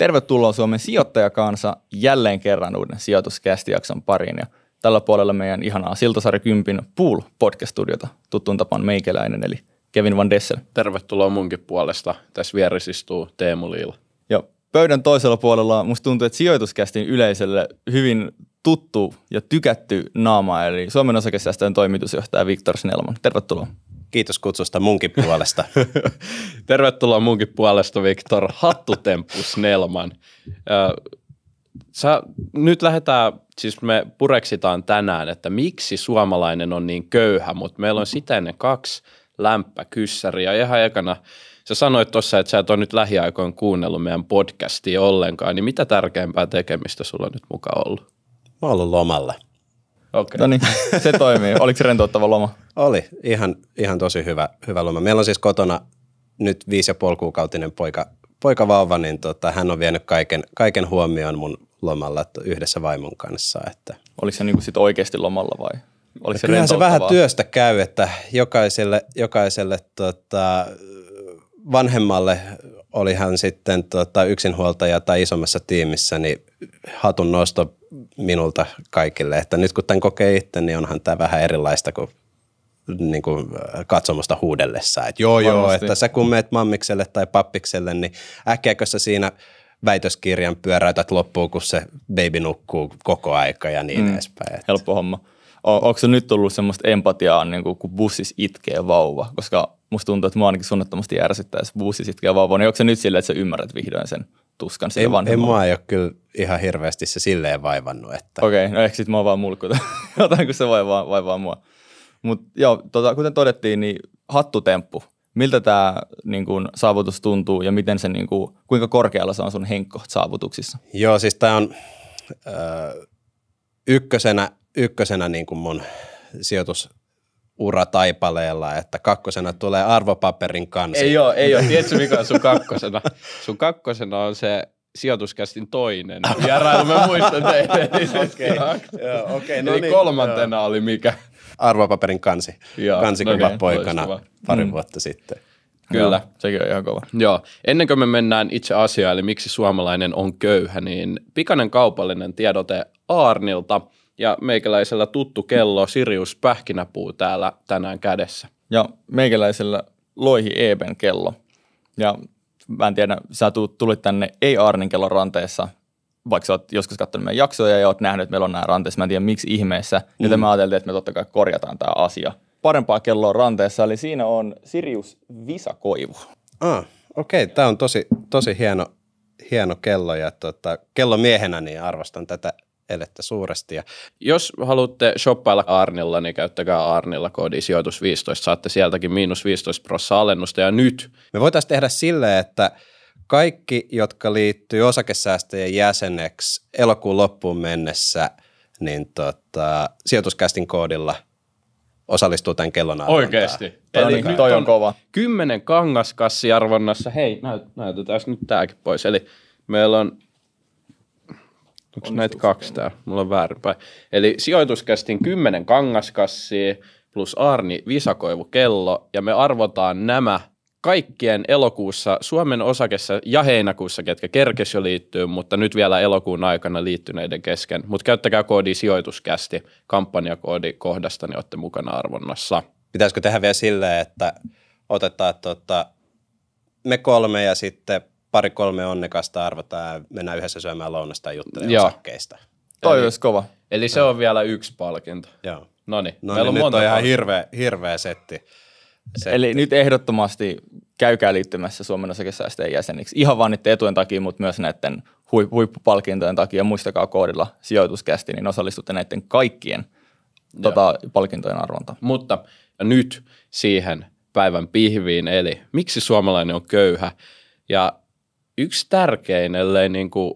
Tervetuloa Suomen sijoittajakansa jälleen kerran uuden sijoituskästijakson pariin ja tällä puolella meidän ihanaa Siltasari Kympin Pool podcast-studiota tuttuun tapaan meikäläinen eli Kevin Van Dessel. Tervetuloa munkin puolesta. Tässä vieressä istuu Teemu Liila. Ja pöydän toisella puolella musta tuntuu, että sijoituskästin yleisölle hyvin tuttu ja tykätty naama, eli Suomen osakesäästöjen toimitusjohtaja Viktor Snellman. Tervetuloa. Kiitos kutsusta munkin puolesta. Tervetuloa munkin puolesta, Viktor. Hattutemppu Snellman. Sä, nyt lähdetään, siis me pureksitaan tänään, että miksi suomalainen on niin köyhä, mutta meillä on sitä ennen kaksi lämpäkyssäriä. Ihan ekana sä sanoit tuossa, että sä et ole nyt lähiaikoin kuunnellut meidän podcastia ollenkaan, niin mitä tärkeämpää tekemistä sulla on nyt mukaan ollut? Mä oon ollut lomalla. Okay. No niin, se toimii. Oliko se rentouttava loma? Oli, ihan, ihan tosi hyvä, hyvä loma. Meillä on siis kotona nyt viisi ja puoli kuukautinen poika, poika vauva, niin tota, hän on vienyt kaiken, kaiken huomioon mun lomalla yhdessä vaimon kanssa. Että. Oliko se niinku sit oikeasti lomalla vai? Oliko se Kyllähän se vähän työstä käy, että jokaiselle, jokaiselle tota, vanhemmalle oli hän sitten tota, yksinhuoltaja tai isommassa tiimissä, niin hatun nosto minulta kaikille, että nyt kun tämän kokee itse, niin onhan tämä vähän erilaista kuin niin kuin äh, katsomusta huudellessa. Että joo, Varmasti. joo, että sä kun meet mammikselle tai pappikselle, niin äkkiäkö sä siinä väitöskirjan pyöräytät loppuun, kun se baby nukkuu koko aika ja niin mm. edespäin. Että. Helppo homma. O, onko se nyt tullut semmoista empatiaa, niin kuin, kun bussis itkee vauva? Koska musta tuntuu, että mua ainakin suunnattomasti ärsyttää, jos bussis itkee vauva. Niin onko se nyt silleen, että sä ymmärrät vihdoin sen tuskan sille vanhemmalle. Ei mua ei ole kyllä ihan hirveästi se silleen vaivannut. Että... Okei, okay, no ehkä sitten mua vaan mulkuta, jotain kun se vaivaa, vaivaa mua. Mutta joo, tota, kuten todettiin, niin hattutemppu. Miltä tämä niin saavutus tuntuu ja miten se, niin kun, kuinka korkealla se on sun henkko saavutuksissa? Joo, siis tämä on öö, ykkösenä, ykkösenä niin mun sijoitus, ura taipaleella, että kakkosena tulee arvopaperin kansi. Ei ole, ei ole. Tiedätkö mikä on sun kakkosena? Sun kakkosena on se sijoituskästin toinen. Vierailu mä muistan teidän. Okei, no Eli niin, kolmantena joo. oli mikä? Arvopaperin kansi. Joo, Kansikuva okay, no niin, poikana loistava. pari mm. vuotta sitten. Kyllä, no. sekin on ihan kova. Joo, ennen kuin me mennään itse asiaan, eli miksi suomalainen on köyhä, niin pikainen kaupallinen tiedote Aarnilta – ja meikäläisellä tuttu kello Sirius Pähkinäpuu täällä tänään kädessä. Ja meikäläisellä Loihi Eben kello. Ja mä en tiedä, sä tulit tänne ei Arnin kellon ranteessa, vaikka sä oot joskus katsonut meidän jaksoja ja oot nähnyt, että meillä on nämä ranteessa, mä en tiedä miksi ihmeessä, mm. joten mä ajateltiin, että me totta kai korjataan tämä asia. Parempaa kelloa ranteessa, eli siinä on Sirius Visakoivu. Ah, okei, okay. tämä on tosi, tosi hieno, hieno kello ja tota, miehenä niin arvostan tätä elette suuresti. Ja jos haluatte shoppailla Arnilla, niin käyttäkää Arnilla koodi sijoitus 15. Saatte sieltäkin miinus 15 prosenttia alennusta ja nyt. Me voitaisiin tehdä silleen, että kaikki, jotka liittyy osakesäästäjien jäseneksi elokuun loppuun mennessä, niin tota, sijoituskästin koodilla osallistuu tämän kellon Oikeasti. Eli nyt toi on, on kova. Kymmenen arvonnassa. Hei, näyt, näytetään nyt tämäkin pois. Eli meillä on Onko näitä kaksi tää? Mulla on väärinpäin. Eli sijoituskästin kymmenen kangaskassia plus Arni Visakoivu-kello ja me arvotaan nämä kaikkien elokuussa Suomen osakessa ja heinäkuussa, ketkä kerkes jo liittyy, mutta nyt vielä elokuun aikana liittyneiden kesken. Mutta käyttäkää koodi sijoituskästi kampanjakoodi kohdasta, niin olette mukana arvonnassa. Pitäisikö tehdä vielä silleen, että otetaan tota, me kolme ja sitten pari-kolme onnekasta arvota ja mennään yhdessä syömään lounasta ja juttelemaan Joo. osakkeista. Toi eli, olisi kova. Eli se on vielä yksi palkinto. Joo. No niin, on nyt monta on ihan hirveä, hirveä setti. setti. Eli nyt ehdottomasti käykää liittymässä Suomen osakesäästöjen jäseniksi. Ihan vaan niiden etujen takia, mutta myös näiden huippupalkintojen takia. Muistakaa koodilla sijoituskästi, niin osallistutte näiden kaikkien tota, palkintojen arvonta. Mutta nyt siihen päivän pihviin, eli miksi suomalainen on köyhä. Ja yksi tärkein, ellei niin kuin,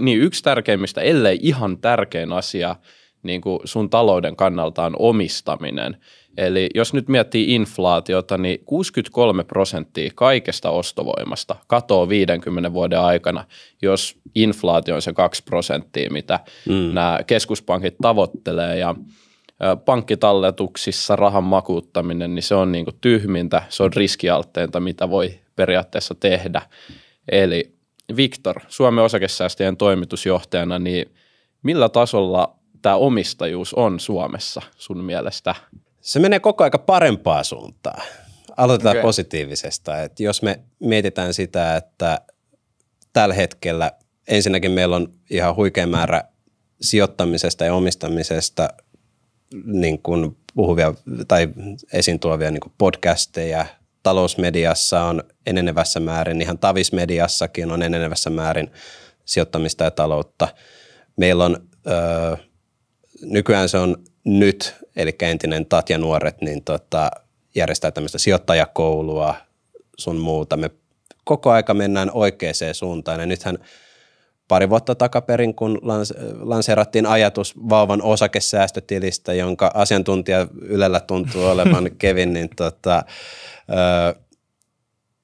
niin yksi tärkeimmistä, ellei ihan tärkein asia niin kuin sun talouden kannalta on omistaminen. Eli jos nyt miettii inflaatiota, niin 63 prosenttia kaikesta ostovoimasta katoaa 50 vuoden aikana, jos inflaatio on se 2 prosenttia, mitä mm. nämä keskuspankit tavoittelee. Ja pankkitalletuksissa rahan makuuttaminen, niin se on niin kuin tyhmintä, se on riskialtteinta, mitä voi periaatteessa tehdä. Eli Viktor, Suomen osakesäästäjien toimitusjohtajana, niin millä tasolla tämä omistajuus on Suomessa sun mielestä? Se menee koko aika parempaa suuntaa. Aloitetaan okay. positiivisesta. Et jos me mietitään sitä, että tällä hetkellä ensinnäkin meillä on ihan huikea määrä sijoittamisesta ja omistamisesta niin kun puhuvia tai esiin tuovia niin podcasteja, talousmediassa on enenevässä määrin, ihan tavismediassakin on enenevässä määrin sijoittamista ja taloutta. Meillä on, ö, nykyään se on nyt, eli entinen Tatja Nuoret, niin tota, järjestää tämmöistä sijoittajakoulua sun muuta. Me koko aika mennään oikeaan suuntaan ja nythän – pari vuotta takaperin, kun lanseerattiin ajatus vauvan osakesäästötilistä, jonka asiantuntija Ylellä tuntuu olevan Kevin, niin tota, ö,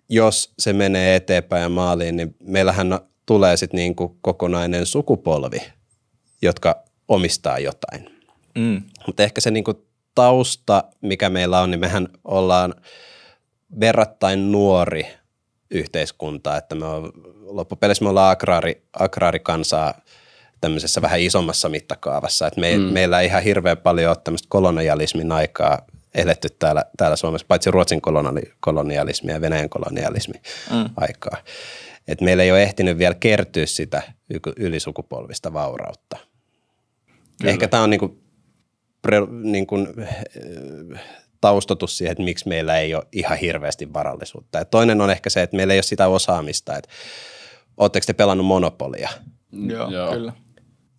jos se menee eteenpäin ja maaliin, niin meillähän tulee sitten niinku kokonainen sukupolvi, jotka omistaa jotain. Mm. Mutta ehkä se niinku tausta, mikä meillä on, niin mehän ollaan verrattain nuori yhteiskuntaa, että me on, loppupeleissä me ollaan agraari, agraarikansaa tämmöisessä vähän isommassa mittakaavassa, että me, mm. meillä ei ihan hirveän paljon ole tämmöistä kolonialismin aikaa eletty täällä, täällä Suomessa, paitsi Ruotsin kolonialismi ja Venäjän kolonialismi mm. aikaa. Et meillä ei ole ehtinyt vielä kertyä sitä ylisukupolvista vaurautta. Kyllä. Ehkä tämä on niinku, pre, niinku, eh, taustotus siihen, että miksi meillä ei ole ihan hirveästi varallisuutta. Ja toinen on ehkä se, että meillä ei ole sitä osaamista, että ootteko te pelannut Monopolia? Mm, joo, Joo. kyllä.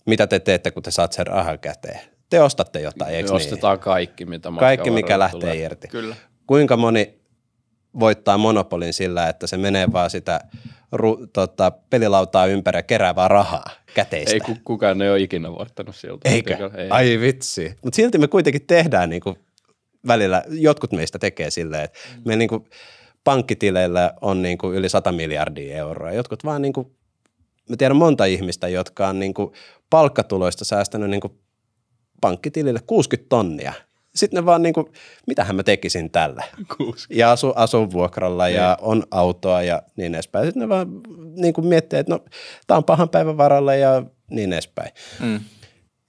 Mitä te teette, kun te saat sen rahan käteen? Te ostatte jotain, eikö niin? Ostetaan kaikki, mitä Kaikki, mikä lähtee tulee. irti. Kyllä. Kuinka moni voittaa monopolin sillä, että se menee vaan sitä ru, tota, pelilautaa ympäri ja kerää vaan rahaa käteistä. Ei kukaan ei ole ikinä voittanut siltä. Eikö? Ei. Ai vitsi. Mutta silti me kuitenkin tehdään niinku välillä jotkut meistä tekee silleen, että mm. me niin pankkitileillä on niin kuin yli 100 miljardia euroa. Jotkut vaan niin kuin, mä tiedän monta ihmistä, jotka on niin kuin palkkatuloista säästänyt niin kuin pankkitilille 60 tonnia. Sitten ne vaan niin kuin, mitähän mä tekisin tällä? Ja asu, asun vuokralla ja ne. Niin. on autoa ja niin edespäin. Sitten ne vaan niin kuin miettii, että no tämä on pahan päivän varalla ja niin edespäin. Mm.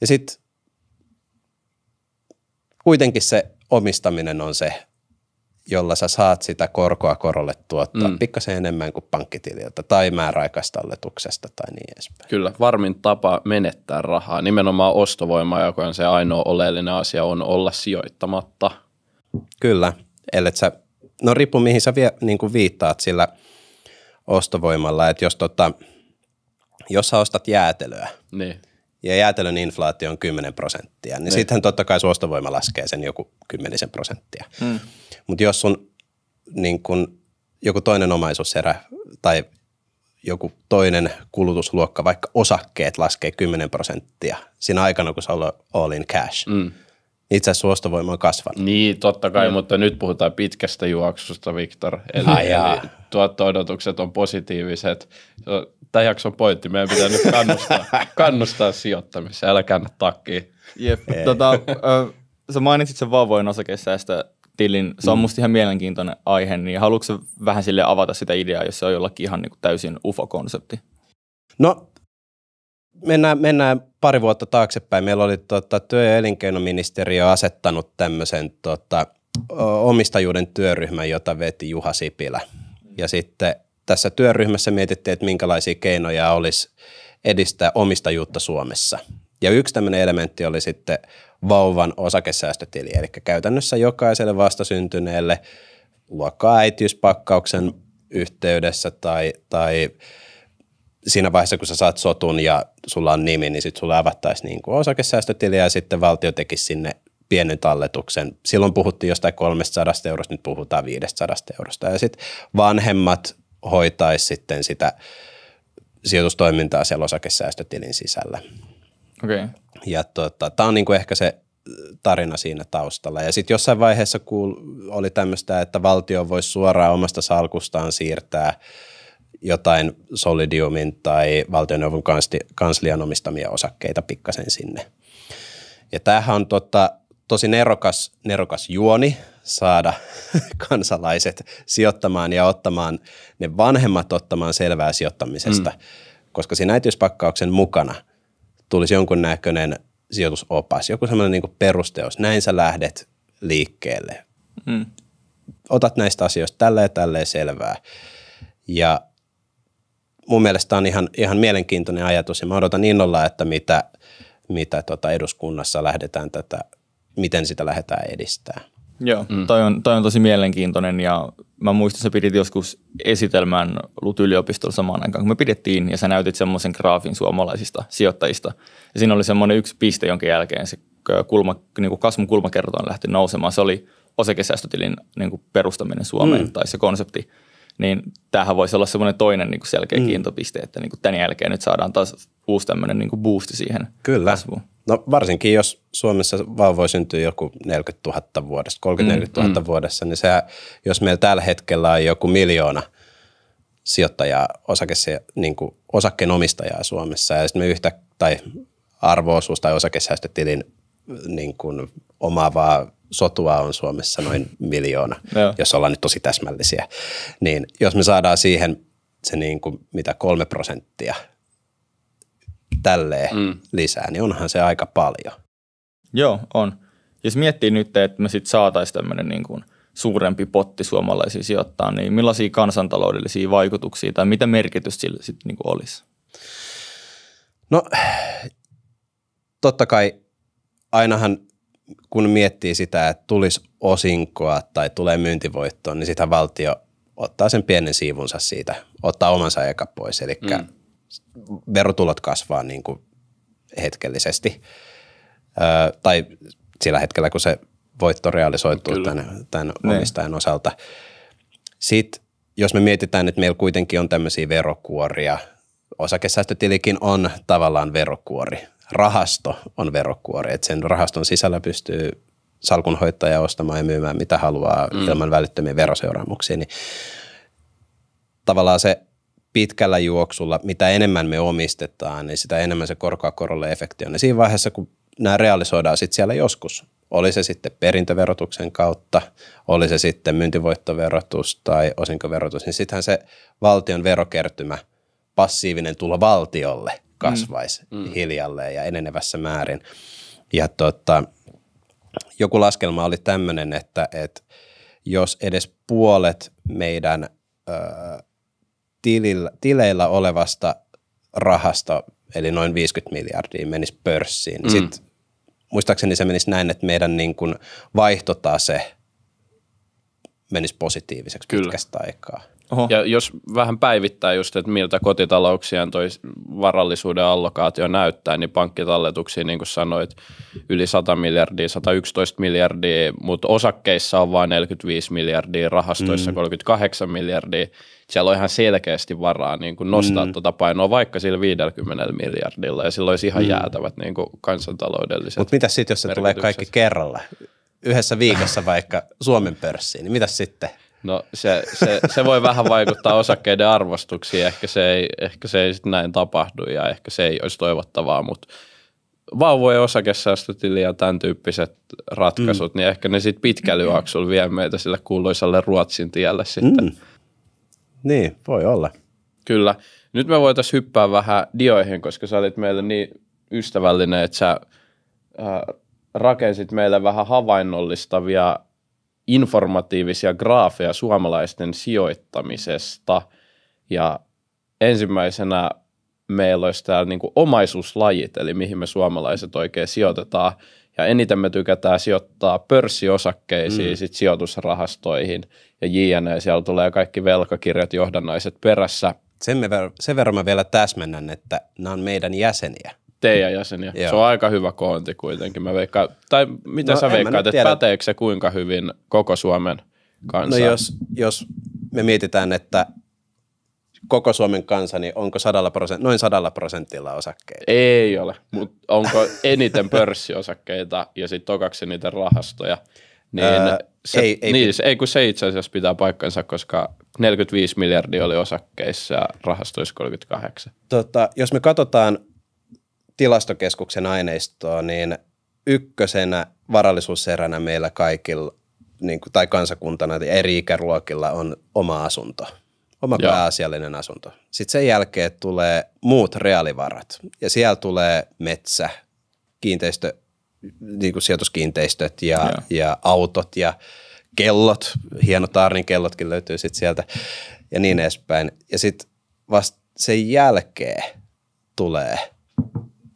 Ja sitten kuitenkin se omistaminen on se, jolla sä saat sitä korkoa korolle tuottaa mm. pikkasen enemmän kuin pankkitililtä tai määräaikaistalletuksesta tai niin edespäin. Kyllä, varmin tapa menettää rahaa, nimenomaan ostovoima, joka on se ainoa oleellinen asia, on olla sijoittamatta. Kyllä, ellei sä, no riippuu mihin sä vie, niin kuin viittaat sillä ostovoimalla, että jos, tota, jos sä ostat jäätelöä, niin ja jäätelön inflaatio on 10 prosenttia, niin, niin. sittenhän totta kai suostovoima laskee sen joku kymmenisen prosenttia. Mm. Mutta jos sun niin kun, joku toinen omaisuuserä tai joku toinen kulutusluokka, vaikka osakkeet laskee 10 prosenttia siinä aikana, kun sä all in cash, mm itse asiassa ostovoima on kasvanut. Niin, totta kai, mm. mutta nyt puhutaan pitkästä juoksusta, Viktor. Eli, eli tuotto-odotukset on positiiviset. Tämä jakson pointti, meidän pitää nyt kannustaa, kannustaa sijoittamiseen, älä käännä takia. Jep, tota, sä mainitsit sen vauvojen osakesäästö tilin. Se on mm. musta ihan mielenkiintoinen aihe, niin haluatko vähän sille avata sitä ideaa, jos se on jollakin ihan niin kuin täysin ufo-konsepti? No mennään, mennään pari vuotta taaksepäin. Meillä oli tota, työ- ja elinkeinoministeriö asettanut tämmöisen tota, omistajuuden työryhmän, jota veti Juha Sipilä. Ja sitten tässä työryhmässä mietittiin, että minkälaisia keinoja olisi edistää omistajuutta Suomessa. Ja yksi tämmöinen elementti oli sitten vauvan osakesäästötili, eli käytännössä jokaiselle vastasyntyneelle luokkaa äitiyspakkauksen yhteydessä tai, tai siinä vaiheessa, kun sä saat sotun ja sulla on nimi, niin sitten sulla avattaisiin niin kuin osakesäästötili ja sitten valtio tekisi sinne pienen talletuksen. Silloin puhuttiin jostain 300 eurosta, nyt puhutaan 500 eurosta. Ja sitten vanhemmat hoitaisi sitten sitä sijoitustoimintaa siellä osakesäästötilin sisällä. Okay. Ja tuota, tämä on kuin niinku ehkä se äh, tarina siinä taustalla. Ja sitten jossain vaiheessa kuul- oli tämmöistä, että valtio voisi suoraan omasta salkustaan siirtää – jotain Solidiumin tai valtioneuvon kanslian omistamia osakkeita pikkasen sinne. Ja tämähän on tota, tosi nerokas, nerokas juoni saada kansalaiset sijoittamaan ja ottamaan ne vanhemmat ottamaan selvää sijoittamisesta, mm. koska siinä äitiyspakkauksen mukana tulisi jonkunnäköinen sijoitusopas, joku sellainen niin perusteos. Näin sä lähdet liikkeelle. Mm. Otat näistä asioista tälleen tälleen selvää. Ja mun mielestä on ihan, ihan mielenkiintoinen ajatus ja mä odotan innolla, että mitä, mitä tota eduskunnassa lähdetään tätä, miten sitä lähdetään edistää. Joo, mm. toi, on, toi on tosi mielenkiintoinen ja mä muistan, sä pidit joskus esitelmän LUT-yliopistolla samaan aikaan, kun me pidettiin ja sä näytit semmoisen graafin suomalaisista sijoittajista. Ja siinä oli semmoinen yksi piste, jonka jälkeen se kulma, niin kuin kulmakerto kulmakertoin lähti nousemaan. Se oli osakesäästötilin niin perustaminen Suomeen mm. tai se konsepti niin tämähän voisi olla semmoinen toinen niin kuin selkeä mm. kiintopiste, että niin kuin tämän jälkeen nyt saadaan taas uusi tämmöinen niin kuin boosti siihen Kyllä. kasvuun. No varsinkin, jos Suomessa vauvoja syntyy joku 40 000 vuodessa, 30 mm, 000 mm. vuodessa, niin se, jos meillä tällä hetkellä on joku miljoona sijoittajaa, osake, niin kuin osakkeenomistajaa Suomessa, ja sitten me yhtä, tai arvoosuus tai osakesäästötilin niin kuin omaavaa sotua on Suomessa noin miljoona, jos ollaan nyt tosi täsmällisiä. Niin jos me saadaan siihen se niin kuin mitä kolme prosenttia tälleen mm. lisää, niin onhan se aika paljon. Joo, on. Jos miettii nyt, että me sitten saataisiin tämmöinen niin kuin suurempi potti Suomalaisiin sijoittaa, niin millaisia kansantaloudellisia vaikutuksia tai mitä merkitys sillä sitten niin kuin olisi? No, totta kai ainahan kun miettii sitä, että tulisi osinkoa tai tulee myyntivoittoa, niin sitä valtio ottaa sen pienen siivunsa siitä, ottaa omansa eka pois. Eli mm. verotulot kasvaa niin kuin hetkellisesti Ö, tai sillä hetkellä, kun se voitto realisoituu Kyllä. tämän, tämän ne. Niin. omistajan osalta. Sitten jos me mietitään, että meillä kuitenkin on tämmöisiä verokuoria, osakesäästötilikin on tavallaan verokuori rahasto on verokuori, että sen rahaston sisällä pystyy salkunhoitaja ostamaan ja myymään mitä haluaa mm. ilman välittömiä veroseuraamuksia, niin tavallaan se pitkällä juoksulla, mitä enemmän me omistetaan, niin sitä enemmän se korkoa korolle efekti on. Ja siinä vaiheessa, kun nämä realisoidaan sitten siellä joskus, oli se sitten perintöverotuksen kautta, oli se sitten myyntivoittoverotus tai osinkoverotus, niin sittenhän se valtion verokertymä, passiivinen tulo valtiolle – kasvaisi mm. mm. hiljalleen ja enenevässä määrin. Ja tota, joku laskelma oli tämmöinen, että, että jos edes puolet meidän ö, tilillä, tileillä olevasta rahasta, eli noin 50 miljardia, menisi pörssiin, niin mm. sit, muistaakseni se menisi näin, että meidän niin kuin vaihtotase menisi positiiviseksi Kyllä. pitkästä aikaa. Oho. Ja jos vähän päivittää just, että miltä kotitalouksien toi varallisuuden allokaatio näyttää, niin pankkitalletuksia, niin kuin sanoit, yli 100 miljardia, 111 miljardia, mutta osakkeissa on vain 45 miljardia, rahastoissa mm. 38 miljardia. Siellä on ihan selkeästi varaa niin kuin nostaa mm. tuota painoa vaikka sillä 50 miljardilla, ja silloin olisi ihan mm. jäätävät niin kuin kansantaloudelliset Mutta mitä sitten, jos se tulee kaikki kerralla? Yhdessä viikossa vaikka Suomen pörssiin, niin mitä sitten? No se, se, se voi vähän vaikuttaa osakkeiden arvostuksiin, ehkä se ei, ehkä se ei sit näin tapahdu ja ehkä se ei olisi toivottavaa, mutta vauvojen osakesäästötili ja tämän tyyppiset ratkaisut, mm. niin ehkä ne sitten pitkällä juoksulla vie meitä sille kuuluisalle Ruotsin tielle sitten. Mm. Niin, voi olla. Kyllä. Nyt me voitaisiin hyppää vähän dioihin, koska sä olit meille niin ystävällinen, että sä äh, rakensit meille vähän havainnollistavia informatiivisia graafeja suomalaisten sijoittamisesta ja ensimmäisenä meillä olisi täällä niin kuin omaisuuslajit, eli mihin me suomalaiset oikein sijoitetaan ja eniten me tykätään sijoittaa pörssiosakkeisiin, mm. sit sijoitusrahastoihin ja JNE, siellä tulee kaikki velkakirjat, johdannaiset perässä. Sen, me, sen verran mä vielä täsmennän, että nämä on meidän jäseniä teidän jäseniä. Joo. Se on aika hyvä koonti kuitenkin. Mä veikka, tai mitä no, sä veikkaat, että päteekö se kuinka hyvin koko Suomen kansa? No jos, jos me mietitään, että koko Suomen kansa, niin onko sadalla prosent, noin sadalla prosentilla osakkeita? Ei ole, mutta onko eniten pörssiosakkeita ja sitten tokaksi niitä rahastoja? Niin, öö, se, ei, ei, niin, se, ei, kun se itse asiassa pitää paikkansa, koska 45 miljardia oli osakkeissa ja rahastoissa 38. Tota, jos me katsotaan tilastokeskuksen aineistoa, niin ykkösenä varallisuuseränä meillä kaikilla niin kuin, tai kansakuntana tai eri ikäruokilla on oma asunto, oma Joo. pääasiallinen asunto. Sitten sen jälkeen tulee muut reaalivarat ja siellä tulee metsä, kiinteistö, niin kuin sijoituskiinteistöt ja, ja autot ja kellot, hienot Arnin kellotkin löytyy sitten sieltä ja niin edespäin. Ja sitten vasta sen jälkeen tulee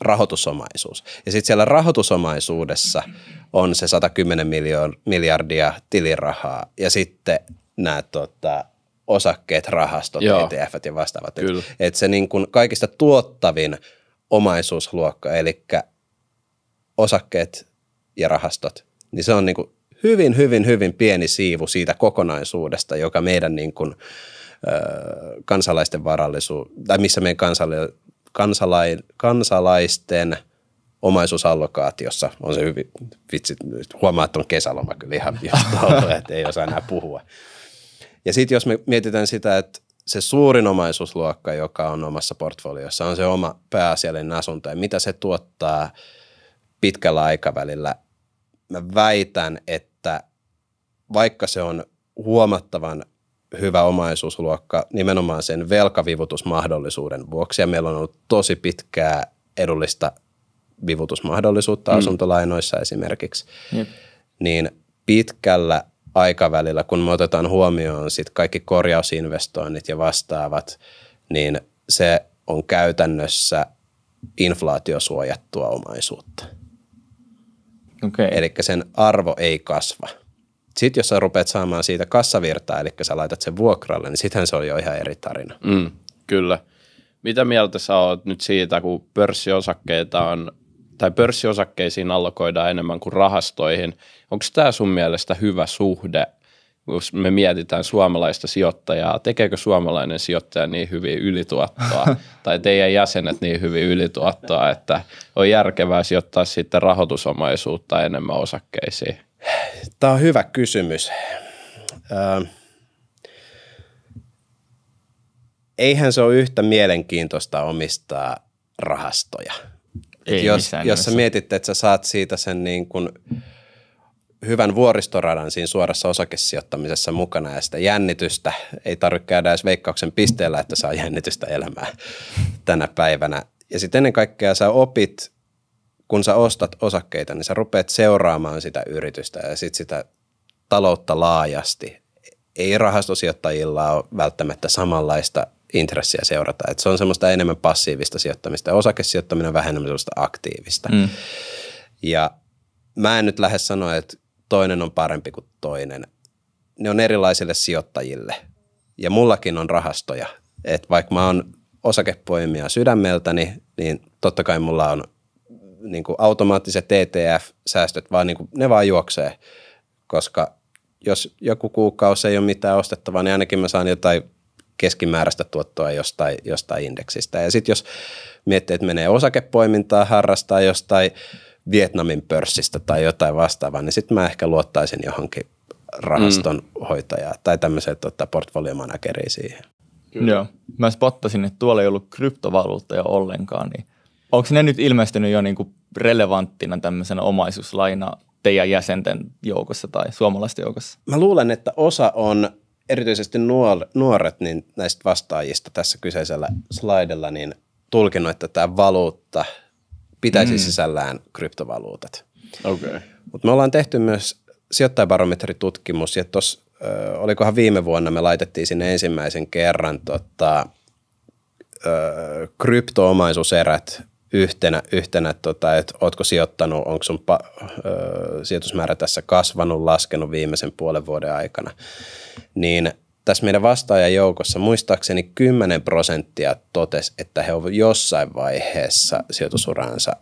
rahoitusomaisuus. Ja sitten siellä rahoitusomaisuudessa on se 110 miljoon, miljardia tilirahaa ja sitten nämä tota, osakkeet, rahastot, Joo. ETFt ja vastaavat. että Et, se niin kun kaikista tuottavin omaisuusluokka, eli osakkeet ja rahastot, niin se on niin kuin hyvin, hyvin, hyvin pieni siivu siitä kokonaisuudesta, joka meidän niin kuin, ö, kansalaisten varallisuus, tai missä meidän kansalaisten kansalai, kansalaisten omaisuusallokaatiossa, on se hyvin, vitsi, huomaa, että on kesäloma kyllä ihan ollut, että ei osaa enää puhua. Ja sitten jos me mietitään sitä, että se suurin omaisuusluokka, joka on omassa portfoliossa, on se oma pääasiallinen asunto ja mitä se tuottaa pitkällä aikavälillä. Mä väitän, että vaikka se on huomattavan hyvä omaisuusluokka nimenomaan sen velkavivutusmahdollisuuden vuoksi. Ja meillä on ollut tosi pitkää edullista vivutusmahdollisuutta mm. asuntolainoissa esimerkiksi. Jep. Niin pitkällä aikavälillä, kun me otetaan huomioon sit kaikki korjausinvestoinnit ja vastaavat, niin se on käytännössä inflaatiosuojattua omaisuutta. Okay. Eli sen arvo ei kasva – sitten jos sä rupeat saamaan siitä kassavirtaa, eli sä laitat sen vuokralle, niin sitten se on jo ihan eri tarina. Mm, kyllä. Mitä mieltä sä oot nyt siitä, kun pörssiosakkeita on, tai pörssiosakkeisiin allokoidaan enemmän kuin rahastoihin? Onko tämä sun mielestä hyvä suhde, jos me mietitään suomalaista sijoittajaa? Tekeekö suomalainen sijoittaja niin hyvin ylituottoa, tai teidän jäsenet niin hyvin ylituottoa, että on järkevää sijoittaa sitten rahoitusomaisuutta enemmän osakkeisiin? Tämä on hyvä kysymys. Ö, eihän se ole yhtä mielenkiintoista omistaa rahastoja. Ei jos, jos sä mietit, että sä saat siitä sen niin kuin hyvän vuoristoradan siinä suorassa osakesijoittamisessa mukana ja sitä jännitystä. Ei tarvitse käydä edes veikkauksen pisteellä, että saa jännitystä elämää tänä päivänä. Ja sitten ennen kaikkea sä opit kun sä ostat osakkeita, niin sä rupeat seuraamaan sitä yritystä ja sit sitä taloutta laajasti. Ei rahastosijoittajilla ole välttämättä samanlaista intressiä seurata. Et se on semmoista enemmän passiivista sijoittamista. Osakesijoittaminen on vähemmän semmoista aktiivista. Mm. Ja mä en nyt lähde sanoa, että toinen on parempi kuin toinen. Ne on erilaisille sijoittajille. Ja mullakin on rahastoja. Et vaikka mä oon osakepoimia sydämeltäni, niin totta kai mulla on – niin kuin automaattiset ETF-säästöt, vaan niin kuin, ne vaan juoksee, koska jos joku kuukausi ei ole mitään ostettavaa, niin ainakin mä saan jotain keskimääräistä tuottoa jostain, jostain indeksistä. Ja sitten jos miettii, että menee osakepoimintaa harrastaa jostain Vietnamin pörssistä tai jotain vastaavaa, niin sitten mä ehkä luottaisin johonkin rahaston mm. hoitajaa tai tämmöiseen tota, portfoliomanageriin siihen. Kyllä. Joo. Mä spottasin, että tuolla ei ollut kryptovaluuttaja ollenkaan, niin Onko ne nyt ilmestynyt jo niinku relevanttina tämmöisenä omaisuuslaina teidän jäsenten joukossa tai suomalaisten joukossa? Mä luulen, että osa on erityisesti nuor- nuoret niin näistä vastaajista tässä kyseisellä slaidella niin tulkinnut, että tämä valuutta pitäisi mm. sisällään kryptovaluutat. Okay. Mutta me ollaan tehty myös sijoittajabarometritutkimus ja tuossa äh, olikohan viime vuonna me laitettiin sinne ensimmäisen kerran tota, äh, kryptoomaisuuserät yhtenä, yhtenä tota, että ootko sijoittanut, onko sun pa- ö, sijoitusmäärä tässä kasvanut, laskenut viimeisen puolen vuoden aikana, niin tässä meidän vastaajajoukossa muistaakseni 10 prosenttia totesi, että he ovat jossain vaiheessa sijoitusuransa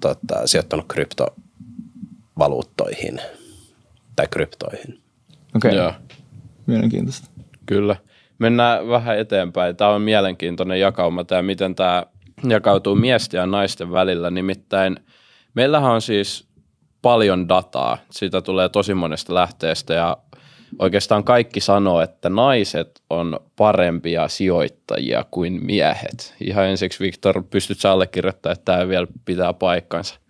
tota, sijoittanut kryptovaluuttoihin tai kryptoihin. Okei, okay. mielenkiintoista. Kyllä. Mennään vähän eteenpäin. Tämä on mielenkiintoinen jakauma, tämä miten tämä jakautuu miesten ja naisten välillä. Nimittäin meillähän on siis paljon dataa. sitä tulee tosi monesta lähteestä ja oikeastaan kaikki sanoo, että naiset on parempia sijoittajia kuin miehet. Ihan ensiksi, Viktor, pystytkö allekirjoittamaan, että tämä vielä pitää paikkansa?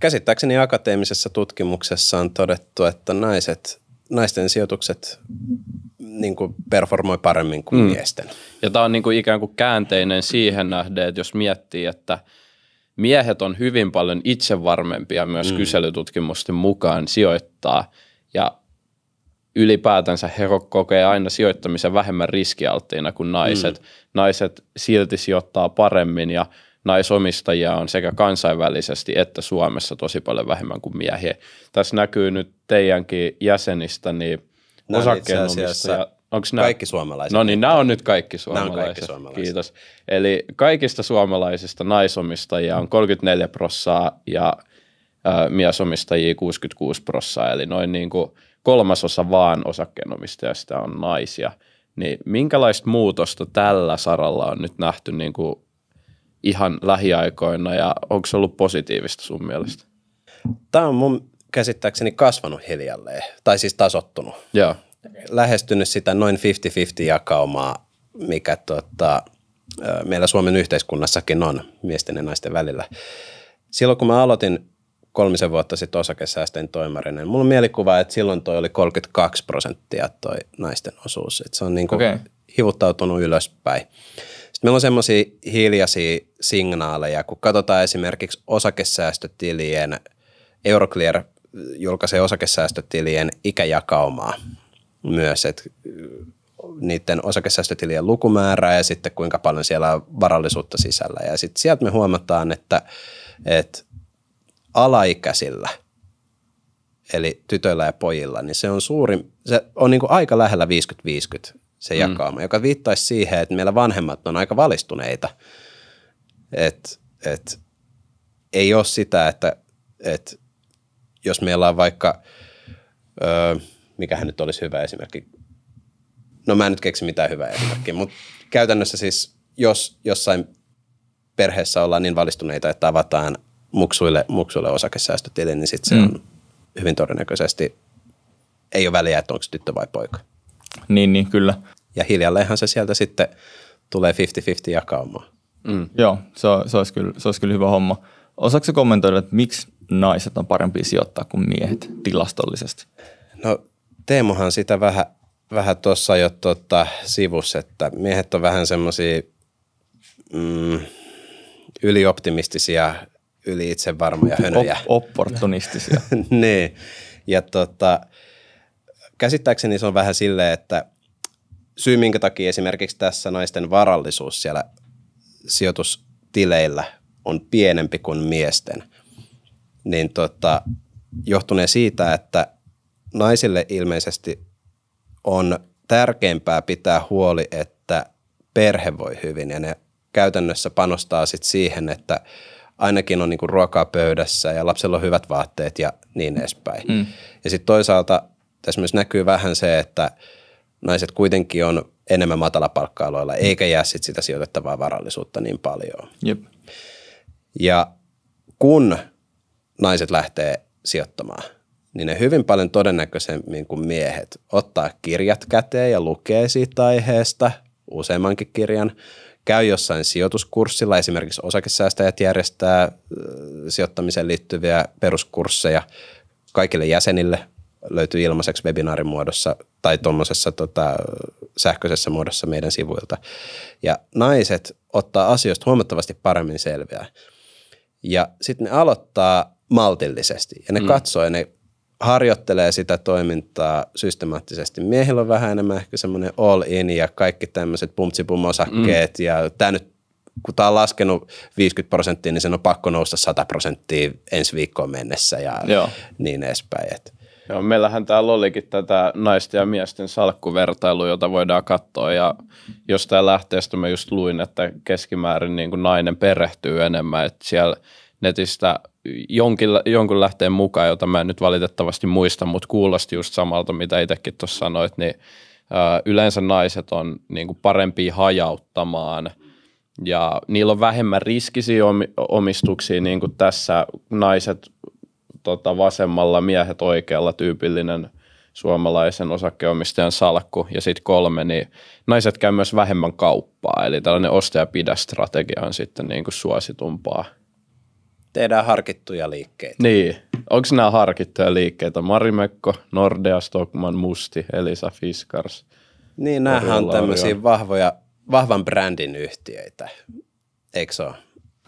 käsittääkseni akateemisessa tutkimuksessa on todettu, että naiset naisten sijoitukset niin kuin performoi paremmin kuin mm. miesten. Ja tämä on niin kuin ikään kuin käänteinen siihen nähden, että jos miettii, että miehet on hyvin paljon itsevarmempia myös mm. kyselytutkimusten mukaan sijoittaa ja ylipäätänsä he kokee aina sijoittamisen vähemmän riskialttiina kuin naiset. Mm. Naiset silti sijoittaa paremmin ja – naisomistajia on sekä kansainvälisesti että Suomessa tosi paljon vähemmän kuin miehiä. Tässä näkyy nyt teidänkin jäsenistä, niin no, osakkeenomistaja... Onko nämä? Kaikki suomalaiset. No niin, nämä on nyt kaikki suomalaiset. Nämä on kaikki suomalaiset. Kiitos. Eli kaikista suomalaisista naisomistajia on 34 prossaa ja äh, miesomistajia 66 prossaa, eli noin niin kuin kolmasosa vaan osakkeenomistajista on naisia. Niin minkälaista muutosta tällä saralla on nyt nähty niin kuin ihan lähiaikoina ja onko se ollut positiivista sun mielestä? Tämä on mun käsittääkseni kasvanut hiljalleen, tai siis tasottunut. Joo. Lähestynyt sitä noin 50-50 jakaumaa, mikä tota, meillä Suomen yhteiskunnassakin on miesten ja naisten välillä. Silloin kun mä aloitin kolmisen vuotta sitten osakesäästöjen toimarinen, niin mulla on mielikuva, että silloin toi oli 32 prosenttia toi naisten osuus. Et se on niinku okay. hivuttautunut ylöspäin. Sitten meillä on semmoisia hiljaisia signaaleja, kun katsotaan esimerkiksi osakesäästötilien, Euroclear julkaisee osakesäästötilien ikäjakaumaa myös, että niiden osakesäästötilien lukumäärää ja sitten kuinka paljon siellä on varallisuutta sisällä. Ja sitten sieltä me huomataan, että, että alaikäisillä, eli tytöillä ja pojilla, niin se on suurin, se on niin kuin aika lähellä 50-50 se mm. jakauma, joka viittaisi siihen, että meillä vanhemmat on aika valistuneita. Että et, ei ole sitä, että et, jos meillä on vaikka, öö, mikähän nyt olisi hyvä esimerkki, no mä en nyt keksi mitään hyvää esimerkkiä, mutta käytännössä siis, jos jossain perheessä ollaan niin valistuneita, että avataan muksuille, muksuille osakesäästötili, niin sitten se mm. on hyvin todennäköisesti, ei ole väliä, että onko tyttö vai poika. Niin, niin, kyllä. Ja hiljalleenhan se sieltä sitten tulee 50-50 jakaumaan. Mm. Joo, se, se, olisi kyllä, se olisi kyllä hyvä homma. Osaatko kommentoida, että miksi naiset on parempi sijoittaa kuin miehet tilastollisesti? No Teemuhan sitä vähän, vähän tuossa jo tuota, sivussa, että miehet on vähän semmoisia mm, ylioptimistisia, yli itsevarmoja hönöjä. opportunistisia. niin, ja tota, käsittääkseni se on vähän silleen, että syy minkä takia esimerkiksi tässä naisten varallisuus siellä sijoitustileillä on pienempi kuin miesten, niin tota, johtunee siitä, että naisille ilmeisesti on tärkeämpää pitää huoli, että perhe voi hyvin ja ne käytännössä panostaa sit siihen, että ainakin on niinku ruokaa pöydässä ja lapsella on hyvät vaatteet ja niin edespäin. Mm. Ja sitten toisaalta tässä myös näkyy vähän se, että naiset kuitenkin on enemmän matalapalkka-aloilla, eikä jää sit sitä sijoitettavaa varallisuutta niin paljon. Jep. Ja kun naiset lähtee sijoittamaan, niin ne hyvin paljon todennäköisemmin kuin miehet ottaa kirjat käteen ja lukee siitä aiheesta useammankin kirjan, käy jossain sijoituskurssilla, esimerkiksi osakesäästäjät järjestää sijoittamiseen liittyviä peruskursseja kaikille jäsenille – löytyy ilmaiseksi webinaarin muodossa tai tuommoisessa tota, sähköisessä muodossa meidän sivuilta. Ja naiset ottaa asioista huomattavasti paremmin selviää. Ja sitten ne aloittaa maltillisesti ja ne mm. katsoo ja ne harjoittelee sitä toimintaa systemaattisesti. Miehillä on vähän enemmän ehkä semmoinen all in ja kaikki tämmöiset pumtsipumosakkeet mm. ja tämä nyt kun tämä on laskenut 50 prosenttia, niin sen on pakko nousta 100 prosenttia ensi viikkoon mennessä ja Joo. niin edespäin. Että Joo, meillähän täällä olikin tätä naisten ja miesten salkkuvertailu, jota voidaan katsoa ja jos tämä lähteestä mä just luin, että keskimäärin niin kuin nainen perehtyy enemmän, että siellä netistä jonkin, jonkun lähteen mukaan, jota mä en nyt valitettavasti muista, mutta kuulosti just samalta, mitä itsekin tuossa sanoit, niin ö, yleensä naiset on niin kuin parempia hajauttamaan ja niillä on vähemmän riskisiä omistuksia, niin kuin tässä naiset tota, vasemmalla miehet oikealla tyypillinen suomalaisen osakkeenomistajan salkku ja sitten kolme, niin naiset käy myös vähemmän kauppaa, eli tällainen osta ja pidä strategia on sitten niin kuin suositumpaa. Tehdään harkittuja liikkeitä. Niin, onko nämä harkittuja liikkeitä? Marimekko, Nordea, Stockman, Musti, Elisa, Fiskars. Niin, nämähän on tämmöisiä vahvoja, vahvan brändin yhtiöitä, eikö se ole?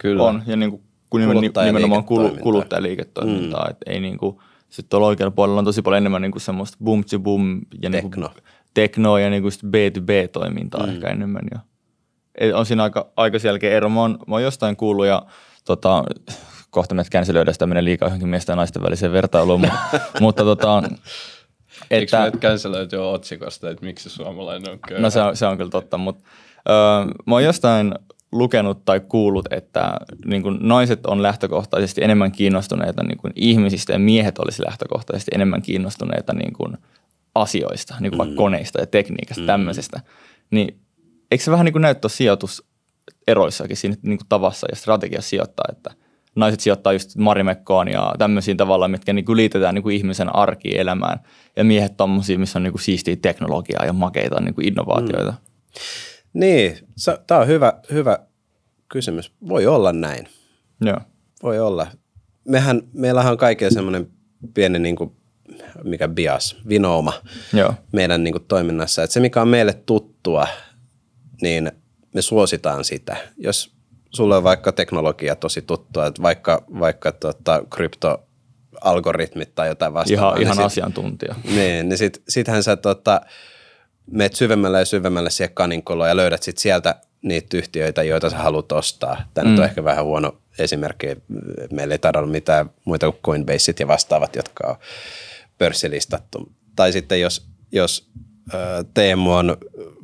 Kyllä. On, ja niin kuin kun nimenomaan kuluttajaliiketoimintaa. Mm. ei niin kuin, sitten tuolla oikealla puolella on tosi paljon enemmän niin kuin semmoista boom to boom ja niinku tekno, niin kuin, teknoa ja niin kuin B2B-toimintaa mm. ehkä enemmän. Ja on siinä aika, aika selkeä ero. Mä oon, mä oon jostain kuullut ja tota, kohta me känselöidä sitä menee liikaa johonkin miesten ja naisten väliseen vertailuun, mutta, mutta tota, että, Eikö känselöity jo otsikosta, että miksi suomalainen on köyhä? No se on, se on kyllä totta, mutta öö, mä oon jostain lukenut tai kuullut, että niin kuin naiset on lähtökohtaisesti enemmän kiinnostuneita niin kuin ihmisistä ja miehet olisi lähtökohtaisesti enemmän kiinnostuneita niin kuin asioista, niin kuin mm. vaikka koneista ja tekniikasta, mm. tämmöisestä. Niin eikö se vähän niin kuin tuossa sijoituseroissakin siinä niin kuin tavassa ja strategiassa sijoittaa, että naiset sijoittaa just marimekkoon ja tämmöisiin tavalla, mitkä niin kuin liitetään niin kuin ihmisen arkiin elämään ja miehet tommosia, missä on niin kuin siistiä teknologiaa ja makeita niin kuin innovaatioita. Mm. Niin, tämä on hyvä, hyvä kysymys. Voi olla näin. Joo. Voi olla. Mehän, meillähän on kaikkea semmoinen pieni niin kuin, mikä bias, vinouma Joo. meidän niin kuin, toiminnassa. Et se, mikä on meille tuttua, niin me suositaan sitä. Jos sulle on vaikka teknologia tosi tuttua, että vaikka, vaikka tota, krypto algoritmit tai jotain vastaavaa. Ihan, niin ihan sit, asiantuntija. Niin, niin sit, sittenhän sä tota, meet syvemmälle ja syvemmälle siihen kaninkoloon ja löydät sitten sieltä niitä yhtiöitä, joita sä haluat ostaa. Tämä mm. nyt on mm. ehkä vähän huono esimerkki. Meillä ei tarvitse mitään muita kuin Coinbaseit ja vastaavat, jotka on pörssilistattu. Tai sitten jos, jos Teemu on,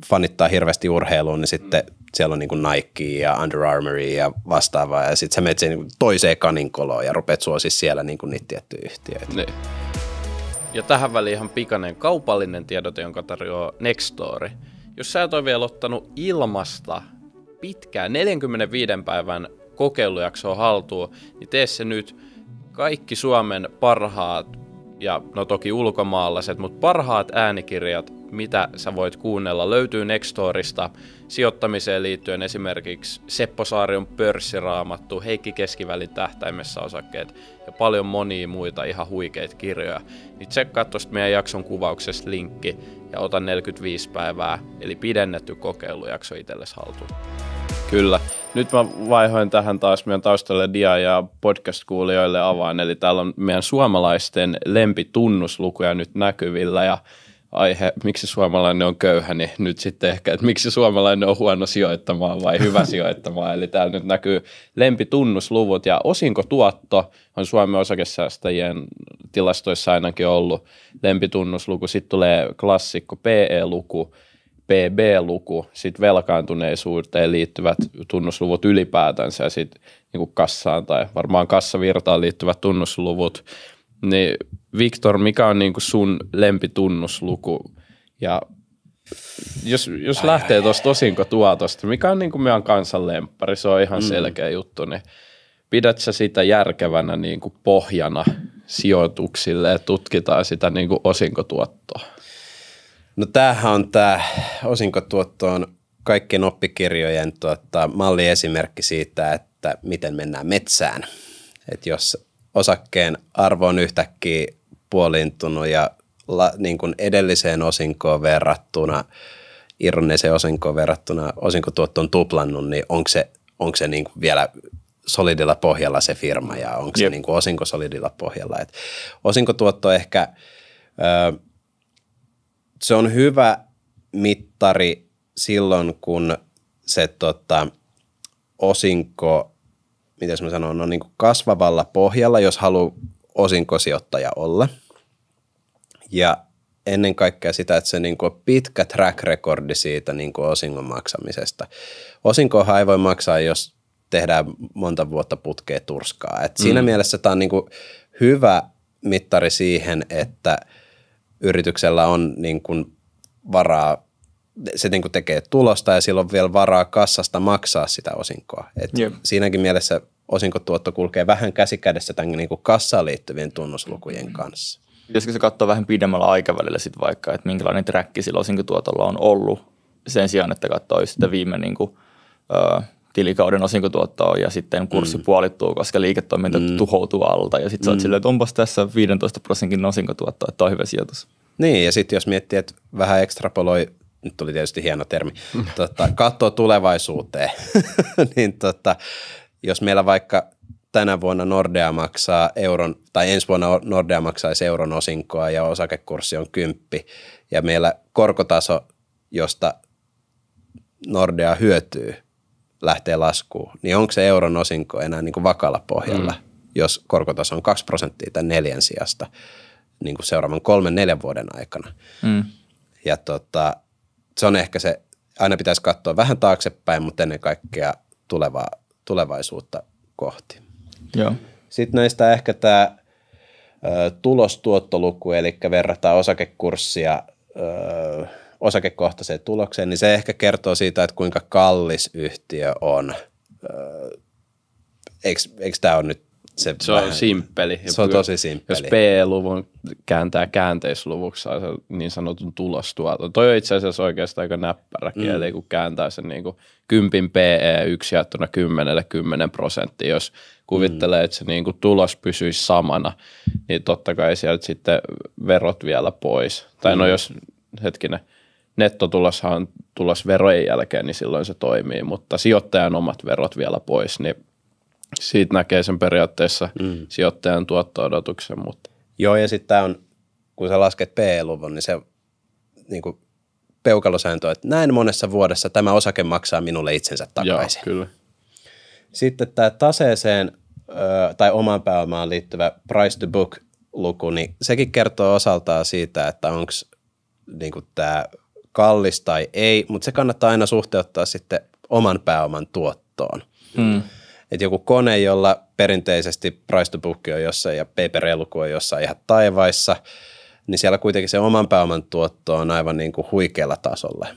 fanittaa hirveästi urheiluun, niin sitten siellä on niin kuin Nike ja Under Armouria ja vastaavaa. Ja sitten sä menet niinku toiseen kaninkoloon ja rupeat suosi siellä niin kuin niitä tiettyjä yhtiöitä. Niin. Ja tähän väliin ihan pikainen kaupallinen tiedote, jonka tarjoaa Nextory. Jos sä et ole vielä ottanut ilmasta pitkää 45 päivän kokeilujaksoa haltuun, niin tee se nyt. Kaikki Suomen parhaat ja no toki ulkomaalaiset, mutta parhaat äänikirjat, mitä sä voit kuunnella, löytyy Nextorista sijoittamiseen liittyen esimerkiksi Seppo Saarion pörssiraamattu, Heikki Keskivälin tähtäimessä osakkeet ja paljon monia muita ihan huikeita kirjoja. Niin tsekkaa tuosta meidän jakson kuvauksesta linkki ja ota 45 päivää, eli pidennetty kokeilujakso itsellesi haltuun. Kyllä. Nyt mä vaihoin tähän taas meidän taustalle dia- ja podcast-kuulijoille avaan. Eli täällä on meidän suomalaisten lempitunnuslukuja nyt näkyvillä ja aihe, miksi suomalainen on köyhä, niin nyt sitten ehkä, että miksi suomalainen on huono sijoittamaan vai hyvä sijoittamaan. Eli täällä nyt näkyy lempitunnusluvut ja osinkotuotto on Suomen osakesäästäjien tilastoissa ainakin ollut lempitunnusluku. Sitten tulee klassikko PE-luku PB-luku, sitten velkaantuneisuuteen liittyvät tunnusluvut ylipäätänsä ja sitten niin kassaan tai varmaan kassavirtaan liittyvät tunnusluvut. Niin Viktor, mikä on niin sun lempitunnusluku ja jos, jos lähtee tuosta tuotosta, mikä on niin kuin meidän kansan lemppari, se on ihan mm. selkeä juttu, niin pidät sä sitä järkevänä niin kuin pohjana sijoituksille ja tutkitaan sitä niin kuin osinkotuottoa? No tämähän on tämä osinkotuottoon kaikkien oppikirjojen tuota, malliesimerkki siitä, että miten mennään metsään. Et jos osakkeen arvo on yhtäkkiä puolintunut ja la, niin kuin edelliseen osinkoon verrattuna, irronneeseen osinkoon verrattuna osinkotuotto on tuplannut, niin onko se, onko se niin kuin vielä solidilla pohjalla se firma ja onko Jep. se niin kuin osinko solidilla pohjalla. Et osinkotuotto ehkä ö, se on hyvä mittari silloin, kun se tota, osinko, miten mä sanon, on niin kuin kasvavalla pohjalla, jos haluaa osinkosijoittaja olla. Ja ennen kaikkea sitä, että se niin kuin pitkä track rekordi siitä niin kuin osingon maksamisesta. Osinkoa ei voi maksaa, jos tehdään monta vuotta putkea turskaa. Et siinä mm. mielessä tämä on niin kuin hyvä mittari siihen, että – yrityksellä on niin kuin varaa, se niin kuin tekee tulosta ja silloin vielä varaa kassasta maksaa sitä osinkoa. Et yep. Siinäkin mielessä osinkotuotto kulkee vähän käsikädessä tämän niin kuin kassaan liittyvien tunnuslukujen kanssa. Pitäisikö se katsoa vähän pidemmällä aikavälillä sitten vaikka, että minkälainen träkki sillä osinkotuotolla on ollut sen sijaan, että katsoisi sitä viime niin kuin, tilikauden osinkotuottoa ja sitten kurssi mm. puolittuu, koska liiketoiminta mm. tuhoutuu alta. Ja sitten sä mm. silleen, että onpas tässä 15 prosentin osinkotuotto, että on hyvä sijoitus. Niin, ja sitten jos miettii, että vähän ekstrapoloi, nyt tuli tietysti hieno termi, tota, katsoo tulevaisuuteen, niin tota, jos meillä vaikka tänä vuonna Nordea maksaa euron, tai ensi vuonna Nordea maksaisi euron osinkoa ja osakekurssi on kymppi, ja meillä korkotaso, josta Nordea hyötyy – lähtee laskuun, niin onko se euron osinko enää niin kuin vakalla pohjalla, mm. jos korkotaso on 2 prosenttia tämän neljän sijasta niin kuin seuraavan kolmen, neljän vuoden aikana. Mm. Ja tota, se on ehkä se, aina pitäisi katsoa vähän taaksepäin, mutta ennen kaikkea tulevaa, tulevaisuutta kohti. Joo. Sitten näistä ehkä tämä tulostuottoluku, eli verrataan osakekurssia ö, osakekohtaiseen tulokseen, niin se ehkä kertoo siitä, että kuinka kallis yhtiö on. Eikö, eikö tämä ole nyt se, se vähän, on simppeli. Se on tosi simppeli. Jos p luvun kääntää käänteisluvuksi, se niin sanotun tulostuoton. Toi on itse asiassa oikeastaan aika näppärä mm. kieli, kun kääntää sen niin kuin 10 PE yksi jaettuna kymmenelle kymmenen prosenttia. Jos kuvittelee, mm. että se niin kuin tulos pysyisi samana, niin totta kai sieltä sitten verot vielä pois. Tai no mm. no jos, hetkinen – nettotuloshan tulos verojen jälkeen, niin silloin se toimii, mutta sijoittajan omat verot vielä pois, niin siitä näkee sen periaatteessa mm. sijoittajan tuotto-odotuksen. Mutta. Joo, ja sitten tämä on, kun sä lasket PE-luvun, niin se niin kuin peukalosääntö, että näin monessa vuodessa tämä osake maksaa minulle itsensä takaisin. Joo, kyllä. Sitten tämä taseeseen tai oman pääomaan liittyvä price to book luku, niin sekin kertoo osaltaan siitä, että onko niin tämä kallis tai ei, mutta se kannattaa aina suhteuttaa sitten oman pääoman tuottoon. Hmm. Et joku kone, jolla perinteisesti price to book on jossain ja paper-eluku on jossain ihan taivaissa, niin siellä kuitenkin se oman pääoman tuotto on aivan niin kuin huikealla tasolla.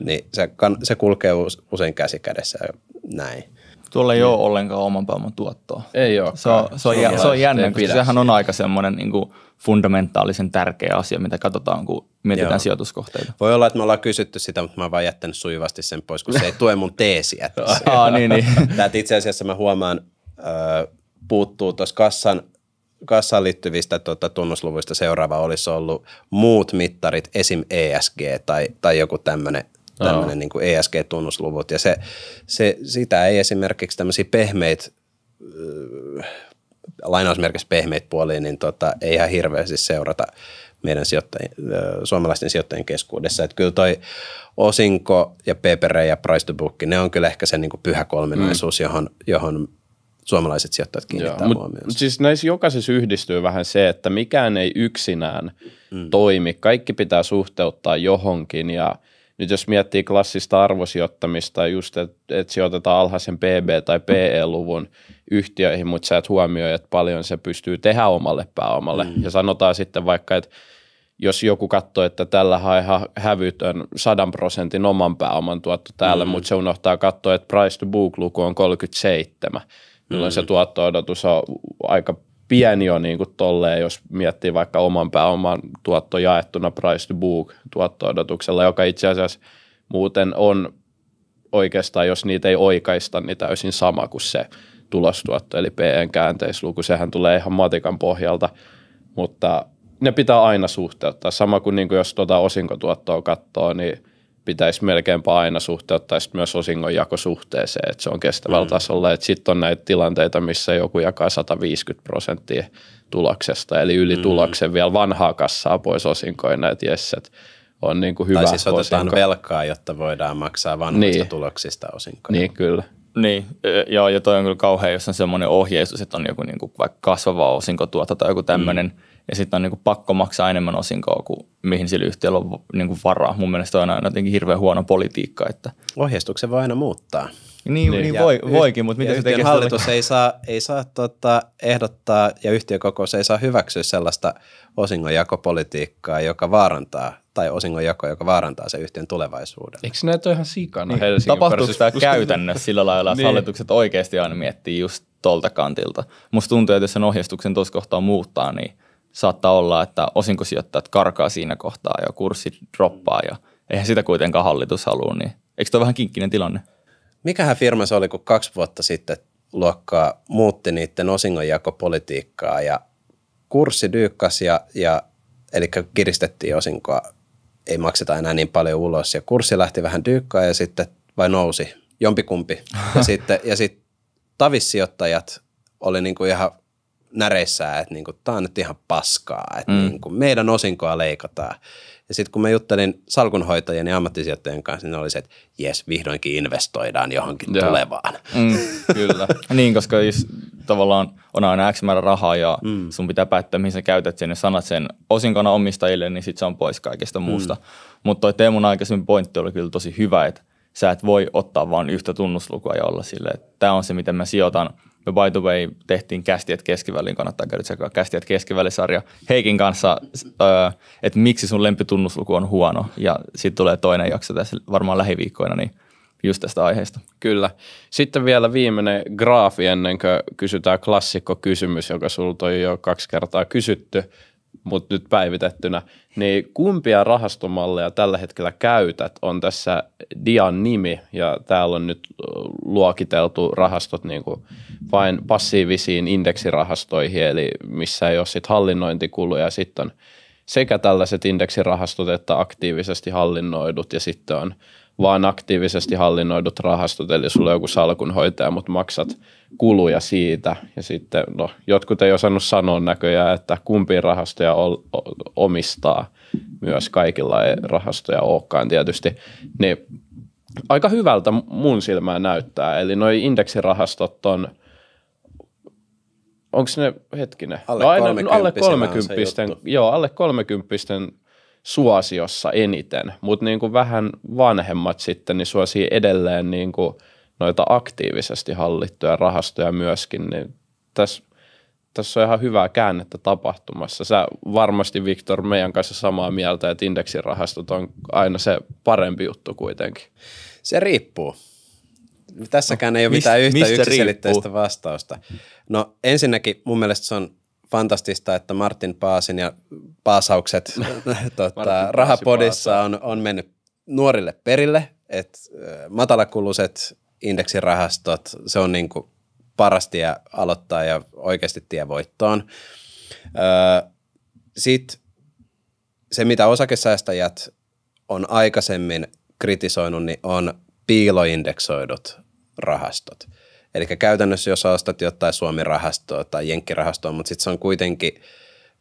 Niin se, se kulkee usein käsi kädessä näin. Tuolla ei niin. ole ollenkaan oman pääoman tuottoa. Ei ole. Se on, se on, se on, se on jännä, koska sehän on aika semmoinen niin kuin fundamentaalisen tärkeä asia, mitä katsotaan, kun mietitään Joo. sijoituskohteita. Voi olla, että me ollaan kysytty sitä, mutta mä oon vaan jättänyt sujuvasti sen pois, kun se ei tue mun teesiä. Aa, niin, niin. Tää, itse asiassa mä huomaan, äh, puuttuu tuossa kassan kassaan liittyvistä tuota, tunnusluvuista seuraava olisi ollut muut mittarit, esim. ESG tai, tai joku tämmöinen tämmöinen niin ESG-tunnusluvut. Ja se, se, sitä ei esimerkiksi tämmöisiä pehmeitä äh, lainausmerkissä pehmeitä puolia, niin tota, ei ihan hirveästi seurata meidän sijoittajien, äh, suomalaisten sijoittajien keskuudessa. Että kyllä toi osinko ja PPR ja price to book, ne on kyllä ehkä se niin pyhä kolminaisuus, mm. johon, johon suomalaiset sijoittajat kiinnittää Joo, huomioon. Mutta siis näissä jokaisessa yhdistyy vähän se, että mikään ei yksinään mm. toimi. Kaikki pitää suhteuttaa johonkin ja – nyt jos miettii klassista arvosijoittamista, just että et sijoitetaan alhaisen PB- tai PE-luvun yhtiöihin, mutta sä et huomioi, että paljon se pystyy tehdä omalle pääomalle. Mm. Ja sanotaan sitten vaikka, että jos joku katsoo, että tällä on ihan hävytön sadan prosentin oman pääoman tuotto täällä, mm. mutta se unohtaa katsoa, että price to book-luku on 37, jolloin mm. se tuotto-odotus on aika pieni on niin kuin tolleen, jos miettii vaikka oman pääoman tuotto jaettuna price to book tuotto-odotuksella, joka itse asiassa muuten on oikeastaan, jos niitä ei oikaista, niin täysin sama kuin se tulostuotto, eli PN käänteisluku, sehän tulee ihan matikan pohjalta, mutta ne pitää aina suhteuttaa. Sama kuin, niin kuin jos tuota osinkotuottoa katsoo, niin – pitäisi melkeinpä aina suhteuttaa myös osingonjako suhteeseen, että se on kestävällä mm. tasolla. Sitten on näitä tilanteita, missä joku jakaa 150 prosenttia tuloksesta, eli yli mm. tuloksen mm. vielä vanhaa kassaa pois osinkoina, että jes, on niin kuin hyvä Tai siis otetaan osinko. velkaa, jotta voidaan maksaa vanhoista niin. tuloksista osinkoja. Niin, kyllä. Niin, e, joo, ja toi on kyllä kauhean, jos on semmoinen ohjeistus, että on joku niin kuin vaikka kasvava osinkotuotto tai joku tämmöinen, mm. ja sitten on niin kuin pakko maksaa enemmän osinkoa kuin mihin sillä yhtiöllä on niin kuin varaa. Mun mielestä on aina jotenkin hirveän huono politiikka. Että... Ohjeistuksen voi aina muuttaa. Niin, niin, niin voi, voikin, mutta miten se tekee? hallitus ei saa, ei saa tota, ehdottaa ja yhtiökokous ei saa hyväksyä sellaista osingonjakopolitiikkaa, joka vaarantaa tai osingonjako, joka vaarantaa sen yhtiön tulevaisuuden. Eikö se näytä ihan sikana niin, Helsingin sitä käytännössä sillä lailla, että niin. hallitukset oikeasti aina miettii just tuolta kantilta. Musta tuntuu, että jos sen ohjeistuksen tuossa kohtaa muuttaa, niin saattaa olla, että osinkosijoittajat karkaa siinä kohtaa ja kurssi droppaa ja eihän sitä kuitenkaan hallitus halua, niin eikö tämä vähän kinkkinen tilanne? mikähän firma se oli, kun kaksi vuotta sitten luokkaa muutti niiden osingonjakopolitiikkaa ja kurssi dyykkas ja, ja eli kiristettiin osinkoa, ei makseta enää niin paljon ulos ja kurssi lähti vähän dyykkaan ja sitten vai nousi, jompikumpi. Ja sitten ja sitten tavissijoittajat oli kuin niinku ihan näreissä, että kuin niinku, tämä on nyt ihan paskaa, että mm. kuin niinku meidän osinkoa leikataan. Ja sitten kun mä juttelin salkunhoitajien ja ammattisijoittajien kanssa, niin oli se, että jes, vihdoinkin investoidaan johonkin Joo. tulevaan. Mm, kyllä. niin, koska jos tavallaan on aina X määrä rahaa ja mm. sun pitää päättää, mihin sä käytät sen ja sanat sen osinkona omistajille, niin sitten se on pois kaikesta muusta. Mm. Mutta toi Teemun aikaisemmin pointti oli kyllä tosi hyvä, että sä et voi ottaa vain yhtä tunnuslukua ja olla silleen, että tämä on se, miten mä sijoitan. Me by the way tehtiin kästiät keskiväliin, kannattaa käydä tsekaa kästiät keskivälisarja Heikin kanssa, että miksi sun lempitunnusluku on huono. Ja sitten tulee toinen jakso tässä varmaan lähiviikkoina, niin just tästä aiheesta. Kyllä. Sitten vielä viimeinen graafi ennen kuin kysytään kysymys, joka sulta on jo kaksi kertaa kysytty mutta nyt päivitettynä, niin kumpia rahastomalleja tällä hetkellä käytät? On tässä Dian nimi ja täällä on nyt luokiteltu rahastot niin kuin vain passiivisiin indeksirahastoihin, eli missä ei ole sit hallinnointikuluja. Sitten on sekä tällaiset indeksirahastot että aktiivisesti hallinnoidut ja sitten on vaan aktiivisesti hallinnoidut rahastot, eli sulla on joku salkunhoitaja, mutta maksat kuluja siitä. Ja sitten no, jotkut ei osannut sanoa näköjään, että kumpi rahastoja omistaa. Myös kaikilla ei rahastoja olekaan tietysti. Niin aika hyvältä mun silmään näyttää. Eli noi indeksirahastot on – onko ne hetkinen? Alle no aina, 30 no alle 30 joo, alle 30 suosiossa eniten, mutta niin kuin vähän vanhemmat sitten niin suosii edelleen niin kuin noita aktiivisesti hallittuja rahastoja myöskin, niin tässä tässä on ihan hyvää käännettä tapahtumassa. Sä varmasti, Viktor, meidän kanssa samaa mieltä, että indeksirahastot on aina se parempi juttu kuitenkin. Se riippuu. Tässäkään ei ole no, mitään yhtä yksiselitteistä vastausta. No ensinnäkin mun mielestä se on fantastista, että Martin Paasin ja paasaukset tuota, rahapodissa on, on mennyt nuorille perille, että matalakuluset indeksirahastot, se on niin kuin paras tie aloittaa ja oikeasti tie voittoon. Sitten se, mitä osakesäästäjät on aikaisemmin kritisoinut, niin on piiloindeksoidut rahastot – Eli käytännössä jos ostat jotain Suomi-rahastoa tai Jenkkirahastoa, mutta sitten se on kuitenkin,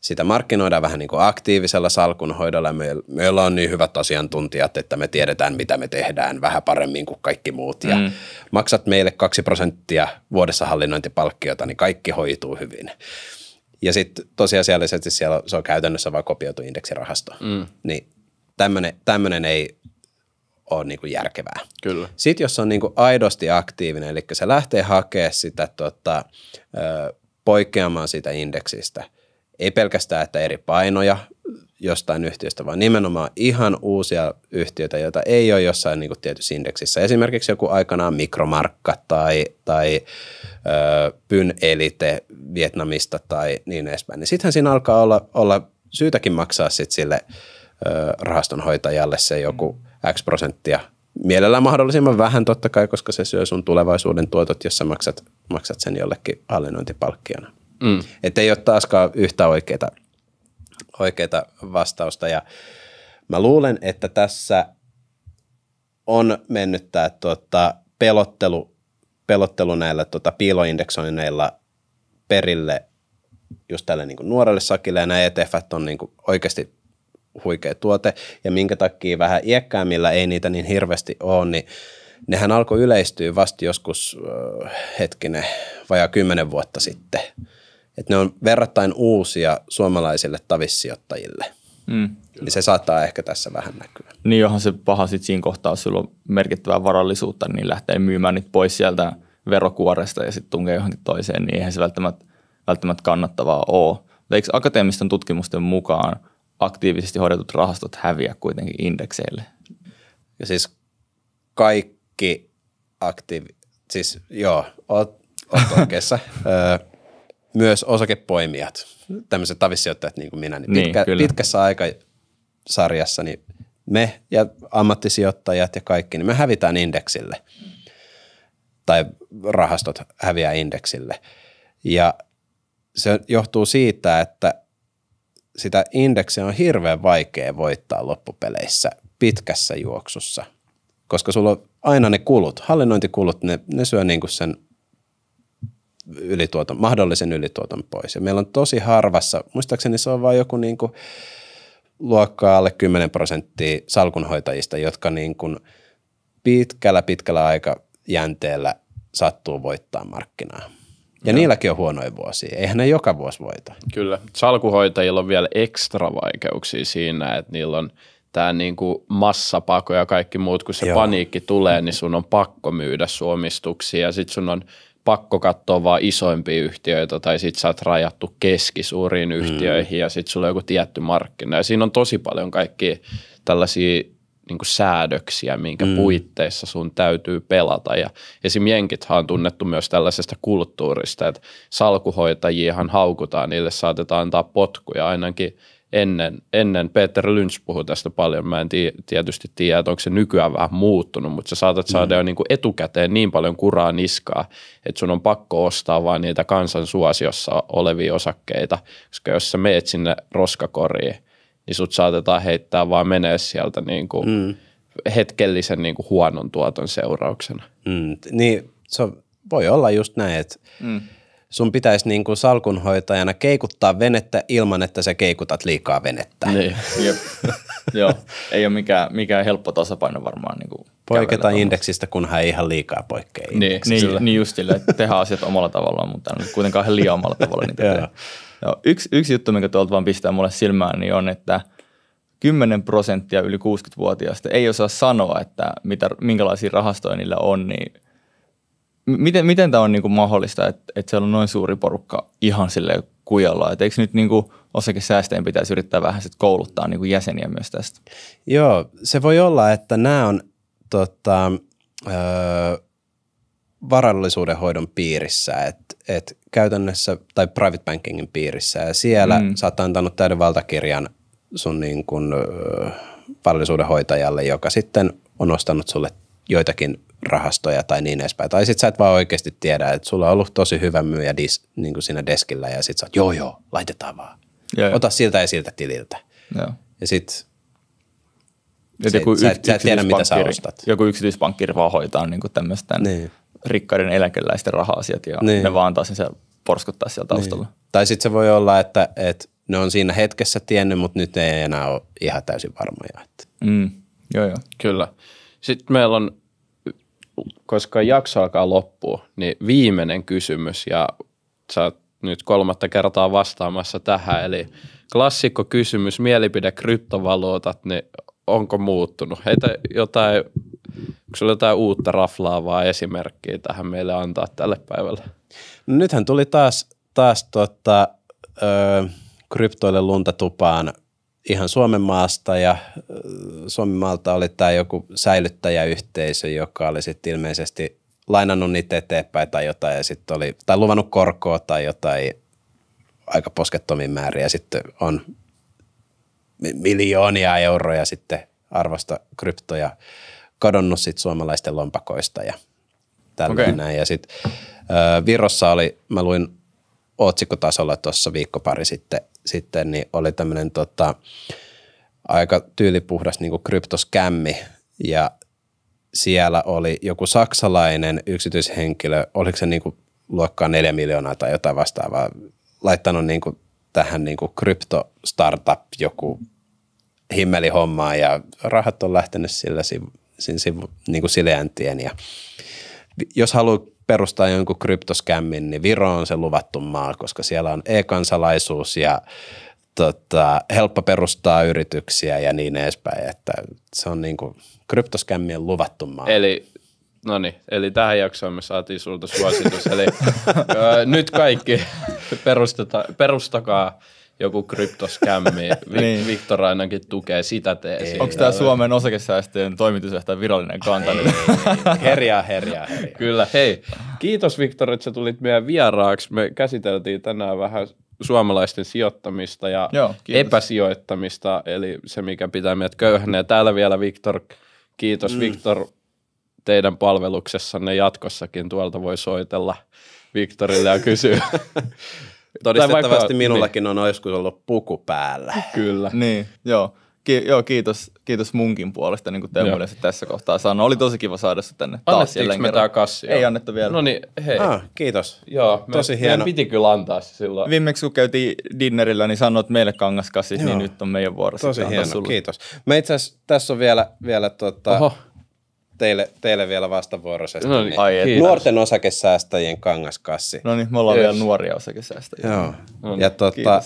sitä markkinoidaan vähän niin kuin aktiivisella salkunhoidolla. Meillä, meillä on niin hyvät asiantuntijat, että me tiedetään, mitä me tehdään vähän paremmin kuin kaikki muut. Ja mm. maksat meille 2 prosenttia vuodessa hallinnointipalkkiota, niin kaikki hoituu hyvin. Ja sitten tosiasiallisesti siellä se on käytännössä vain kopioitu indeksirahasto. Mm. Niin tämmöinen ei ole niin kuin järkevää. Kyllä. Sitten jos on niin kuin aidosti aktiivinen, eli se lähtee hakemaan sitä tota, poikkeamaan sitä indeksistä, ei pelkästään, että eri painoja jostain yhtiöstä, vaan nimenomaan ihan uusia yhtiöitä, joita ei ole jossain niin kuin tietyssä indeksissä. Esimerkiksi joku aikanaan mikromarkka tai, tai ö, Pyn Elite Vietnamista tai niin edespäin. Niin sittenhän siinä alkaa olla, olla syytäkin maksaa sit sille ö, rahastonhoitajalle se joku – X prosenttia. Mielellään mahdollisimman vähän totta kai, koska se syö sun tulevaisuuden tuotot, jos sä maksat, maksat sen jollekin hallinnointipalkkiona. Mm. Että ei ole taaskaan yhtä oikeita, oikeita vastausta. Ja mä luulen, että tässä on mennyt tämä tuota, pelottelu, pelottelu näillä tuota, piiloindeksoineilla perille just tälle niin nuorelle sakille, ja nämä ETFt on niin oikeasti huikea tuote ja minkä takia vähän iäkkäämmillä ei niitä niin hirveästi ole, niin nehän alkoi yleistyä vasta joskus äh, hetkinen vajaa kymmenen vuotta sitten. Et ne on verrattain uusia suomalaisille tavissijoittajille. Mm. Niin se saattaa ehkä tässä vähän näkyä. Niin johon se paha sitten siinä kohtaa, jos sulla on merkittävää varallisuutta, niin lähtee myymään niitä pois sieltä verokuoresta ja sitten tunkee johonkin toiseen, niin eihän se välttämättä, välttämättä kannattavaa ole. Eikö akateemisten tutkimusten mukaan – aktiivisesti hoidetut rahastot häviä kuitenkin indekseille. Ja siis kaikki aktiivi, siis joo, oot, oot oikeassa. myös osakepoimijat, tämmöiset tavissijoittajat niin kuin minä, niin, niin pitkä, niin pitkässä aikasarjassa niin me ja ammattisijoittajat ja kaikki, niin me hävitään indeksille tai rahastot häviää indeksille. Ja se johtuu siitä, että sitä indeksiä on hirveän vaikea voittaa loppupeleissä pitkässä juoksussa, koska sulla on aina ne kulut, hallinnointikulut, ne, ne syö niin kuin sen ylituoton, mahdollisen ylituoton pois. Ja meillä on tosi harvassa, muistaakseni se on vain joku niin kuin luokkaa alle 10 prosenttia salkunhoitajista, jotka niin kuin pitkällä pitkällä aikajänteellä sattuu voittaa markkinaa. Ja Joo. niilläkin on huonoja vuosia. Eihän ne joka vuosi voita. Kyllä. Salkuhoitajilla on vielä ekstra vaikeuksia siinä, että niillä on tämä niinku massapako ja kaikki muut, kun se Joo. paniikki tulee, niin sun on pakko myydä suomistuksia ja sitten sun on pakko katsoa vaan isoimpia yhtiöitä tai sit sä oot rajattu keskisuuriin yhtiöihin mm. ja sitten sulla on joku tietty markkina ja siinä on tosi paljon kaikki tällaisia niin kuin säädöksiä, minkä mm. puitteissa sun täytyy pelata. Ja esim. Jenkithan on tunnettu myös tällaisesta kulttuurista, että salkuhoitajiahan haukutaan, niille saatetaan antaa potkuja ainakin ennen, ennen Peter Lynch puhui tästä paljon, mä en tii, tietysti tiedä, että onko se nykyään vähän muuttunut, mutta sä saatat mm. saada mm. jo niin kuin etukäteen niin paljon kuraa niskaa, että sun on pakko ostaa vaan niitä kansan suosiossa olevia osakkeita, koska jos sä meet sinne roskakoriin, niin sut saatetaan heittää vaan menee sieltä niin kuin mm. hetkellisen niin kuin huonon tuoton seurauksena. Mm. Niin se voi olla just näin, että mm. sun pitäisi niin kuin salkunhoitajana keikuttaa venettä ilman, että sä keikutat liikaa venettä. Niin, jep. Joo, ei ole mikään, mikään helppo tasapaino varmaan. Niin kuin Poiketa indeksistä, kunhan ei ihan liikaa poikkea niin, niin, niin just sille, että tehdään asiat omalla tavallaan, mutta kuitenkaan ihan liian omalla tavalla niitä yksi, yksi juttu, mikä tuolta vaan pistää mulle silmään, niin on, että 10 prosenttia yli 60-vuotiaista ei osaa sanoa, että mitä, minkälaisia rahastoja niillä on, niin miten, miten tämä on niin kuin mahdollista, että, että siellä on noin suuri porukka ihan sille kujalla, että eikö nyt niin kuin osakesäästäjien pitäisi yrittää vähän sit kouluttaa niin kuin jäseniä myös tästä? Joo, se voi olla, että nämä on tota, öö, varallisuuden hoidon piirissä, että et käytännössä, tai private bankingin piirissä, ja siellä mm. sä oot antanut täyden valtakirjan sun niin kun, varallisuuden hoitajalle, joka sitten on ostanut sulle joitakin rahastoja tai niin edespäin. Tai sit sä et vaan oikeasti tiedä, että sulla on ollut tosi hyvä myyjä dis, niin kuin siinä deskillä ja sit sä oot, joo joo, laitetaan vaan. Ja Ota jo. siltä ja siltä tililtä. Ja, Ja sit et joku sä, yks, sä et tiedä, mitä sä ostat. Joku yksityispankkiri vaan hoitaa niinku niin tämmöistä niin rikkaiden eläkeläisten raha-asiat ja niin. ne vaan antaa sen porskuttaa siellä niin. taustalla. Niin. Tai sitten se voi olla, että, että ne on siinä hetkessä tiennyt, mutta nyt ei enää ole ihan täysin varmoja. Että. Mm. Joo, joo. Kyllä. Sitten meillä on, koska jakso alkaa loppua, niin viimeinen kysymys ja sä oot nyt kolmatta kertaa vastaamassa tähän. Eli klassikko kysymys, mielipide kryptovaluutat, niin onko muuttunut? Heitä jotain Onko sinulla jotain uutta raflaavaa esimerkkiä tähän meille antaa tälle päivälle? No nythän tuli taas, taas tuota, ö, kryptoille luntatupaan ihan Suomen maasta ja Suomen maalta oli tämä joku säilyttäjäyhteisö, joka oli sitten ilmeisesti lainannut niitä eteenpäin tai jotain ja sitten oli, tai luvannut korkoa tai jotain aika poskettomin määriä sitten on miljoonia euroja sitten arvosta kryptoja kadonnut sit suomalaisten lompakoista ja tällainen okay. näin. Ja sit, ö, Virossa oli, mä luin otsikkotasolla tuossa viikko pari sitten, sitten niin oli tämmöinen tota, aika tyylipuhdas niin kryptoskämmi ja siellä oli joku saksalainen yksityishenkilö, oliko se niin kuin luokkaa 4 miljoonaa tai jotain vastaavaa, laittanut niin kuin tähän niin kuin kryptostartup joku himmeli hommaa ja rahat on lähtenyt sillä sen niin kuin sileäntien. Ja jos haluaa perustaa jonkun kryptoskämmin, niin Viro on se luvattu maa, koska siellä on e-kansalaisuus ja tota, helppo perustaa yrityksiä ja niin edespäin, että se on niin kuin kryptoskämmien luvattu maa. Eli No niin, eli tähän jaksoon me saatiin sulta suositus. Eli ö, nyt kaikki perustakaa joku kryptoskämmi. niin. Viktor ainakin tukee sitä teesiä. Onko tämä Suomen osakesäästöjen toimitusjohtajan virallinen kanta? Ei, herjää, herjää, herjää. Kyllä, hei. Kiitos Viktor, että sä tulit meidän vieraaksi. Me käsiteltiin tänään vähän suomalaisten sijoittamista ja Joo, epäsijoittamista, eli se, mikä pitää meidät köyhänä. Ja täällä vielä Viktor, kiitos mm. Viktor teidän palveluksessanne jatkossakin. Tuolta voi soitella Viktorille ja kysyä Todistettavasti vaikka, minullakin niin. on joskus ollut puku päällä. Kyllä. Niin, joo. Ki- joo, kiitos, kiitos munkin puolesta, niin kuin Teemu tässä kohtaa sanoa. Oli tosi kiva saada se tänne taas jälleen me kerran. kassi? Ei annettu vielä. No niin, hei. Ah, kiitos. Joo, me, tosi hieno. Meidän piti kyllä antaa se silloin. Viimeksi kun käytiin dinnerillä, niin sanoit meille kangaskassi, niin nyt on meidän vuorossa. Tosi hieno, sulle. kiitos. Me itse asiassa, tässä on vielä, vielä tota, teille, teille vielä vastavuoroisesti. No niin, nuorten osakesäästäjien kangaskassi. No niin, me ollaan yes. vielä nuoria osakesäästäjiä. Joo. No niin, ja tuota,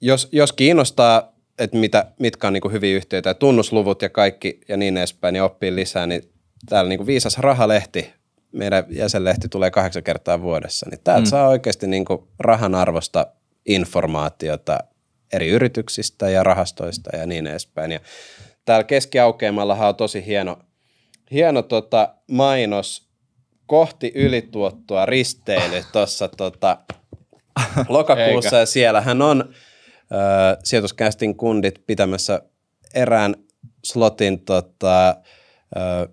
jos, jos kiinnostaa, että mitä, mitkä on niin hyviä yhtiöitä ja tunnusluvut ja kaikki ja niin edespäin, niin oppii lisää, niin täällä niin Viisas Rahalehti, meidän jäsenlehti tulee kahdeksan kertaa vuodessa, niin täältä mm. saa oikeasti niin rahan arvosta informaatiota eri yrityksistä ja rahastoista ja niin edespäin. Ja täällä keskiaukeamallahan on tosi hieno hieno tota, mainos kohti ylituottoa risteily tuossa tota, lokakuussa Eikä. ja siellä hän on äh, sijoituskästin kundit pitämässä erään slotin, tota, äh,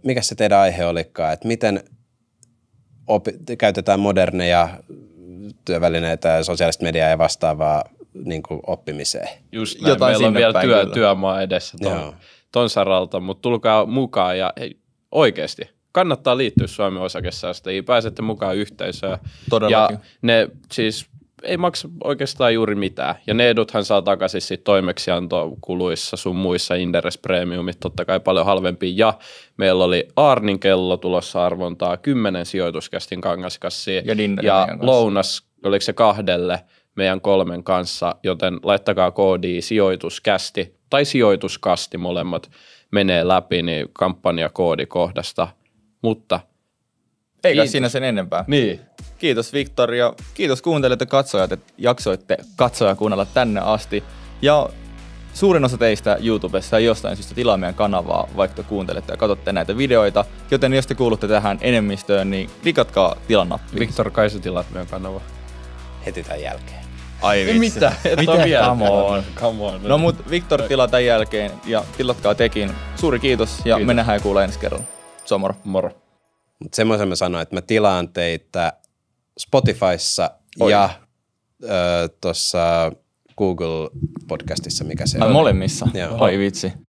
mikä se teidän aihe olikaan, että miten opi- käytetään moderneja työvälineitä ja sosiaalista mediaa ja vastaavaa niin kuin oppimiseen. Just näin. Jotain Meillä on vielä työ, työmaa edessä ton, ton saralta, mutta tulkaa mukaan ja hei, Oikeasti. Kannattaa liittyä Suomen osakesäästäjiin. Pääsette mukaan yhteisöön. Todellakin. Ja ne siis ei maksa oikeastaan juuri mitään. Ja ne eduthan saa takaisin sit toimeksiantokuluissa sun muissa Inderes Premiumit totta kai paljon halvempi. Ja meillä oli Arnin kello tulossa arvontaa, kymmenen sijoituskästin kangaskassia ja, ja lounas, oliko se kahdelle meidän kolmen kanssa, joten laittakaa koodi sijoituskästi tai sijoituskasti molemmat menee läpi niin kampanjakoodikohdasta, mutta... Eikä kiitos. siinä sen enempää. Niin. Kiitos Viktor ja kiitos kuuntelijat ja katsojat, että jaksoitte katsoja kuunnella tänne asti. Ja Suurin osa teistä YouTubessa ei jostain syystä tilaa meidän kanavaa, vaikka kuuntelette ja katsotte näitä videoita. Joten jos te kuulutte tähän enemmistöön, niin klikatkaa tilan Viktor, kai sä tilaat meidän kanavaa? Heti tämän jälkeen. Ai vitsi. Mitä? Et Mitä? vielä. Come on. Come on. No mut Viktor tilaa tämän jälkeen ja tilatkaa tekin. Suuri kiitos ja kiitos. me nähdään ja kuulee ensi kerralla. Se on moro. Moro. Mut semmoisen mä sanoin, että mä tilaan teitä Spotifyssa Oi. ja öö, tuossa Google podcastissa, mikä se on. Molemmissa? Joo. Oi vitsi.